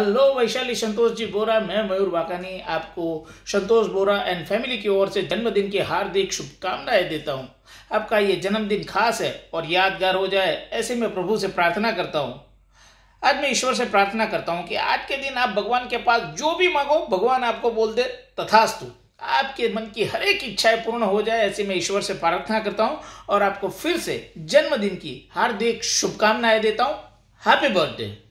hello Vaishali संतोष जी बोरा मैं मयूर वाकानी आपको संतोष बोरा and family की ओर से जन्मदिन की हार्दिक शुभकामनाएं देता हूं आपका ये जन्मदिन खास है और यादगार हो जाए ऐसे में प्रभु से प्रार्थना करता हूं आज मैं ईश्वर से प्रार्थना करता हूं कि आज के दिन आप भगवान के पास जो भी मांगो भगवान आपको बोल दे तथास्तु आपके मन की हर एक इच्छाएं पूर्ण हो जाए ऐसे मैं ईश्वर से प्रार्थना करता हूँ और आपको फिर से जन्मदिन की हार्दिक शुभकामनाएं देता हूँ हैप्पी बर्थडे